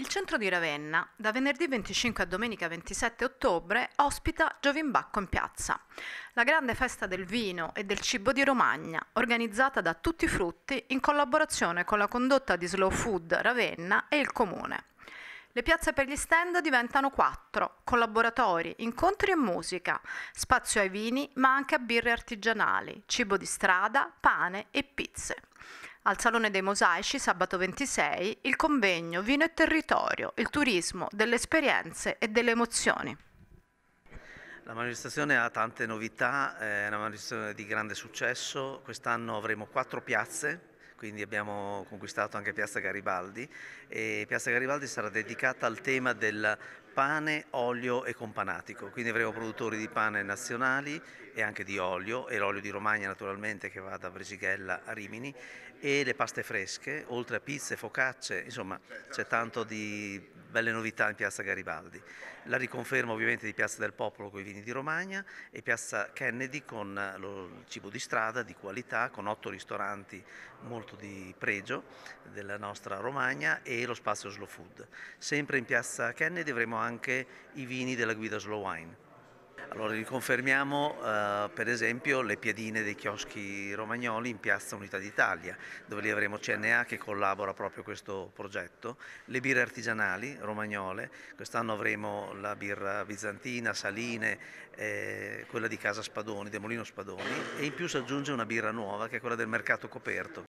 Il centro di Ravenna, da venerdì 25 a domenica 27 ottobre, ospita Giovin Bacco in piazza, la grande festa del vino e del cibo di Romagna, organizzata da Tutti i Frutti in collaborazione con la condotta di Slow Food Ravenna e il Comune. Le piazze per gli stand diventano quattro, collaboratori, incontri e musica, spazio ai vini ma anche a birre artigianali, cibo di strada, pane e pizze. Al Salone dei Mosaici, sabato 26, il convegno Vino e Territorio, il turismo delle esperienze e delle emozioni. La manifestazione ha tante novità, è una manifestazione di grande successo, quest'anno avremo quattro piazze, quindi abbiamo conquistato anche Piazza Garibaldi e Piazza Garibaldi sarà dedicata al tema del pane, olio e companatico, quindi avremo produttori di pane nazionali e anche di olio e l'olio di Romagna naturalmente che va da Bresighella a Rimini e le paste fresche, oltre a pizze, focacce, insomma c'è tanto di belle novità in Piazza Garibaldi. La riconferma ovviamente di Piazza del Popolo con i vini di Romagna e Piazza Kennedy con lo cibo di strada di qualità, con otto ristoranti molto di pregio della nostra Romagna e lo spazio Slow Food. Sempre in Piazza Kennedy avremo anche anche i vini della guida Slow Wine. Allora riconfermiamo eh, per esempio le piadine dei chioschi romagnoli in piazza Unità d'Italia, dove lì avremo CNA che collabora proprio a questo progetto, le birre artigianali romagnole, quest'anno avremo la birra bizantina, saline, eh, quella di Casa Spadoni, Demolino Spadoni e in più si aggiunge una birra nuova che è quella del mercato coperto.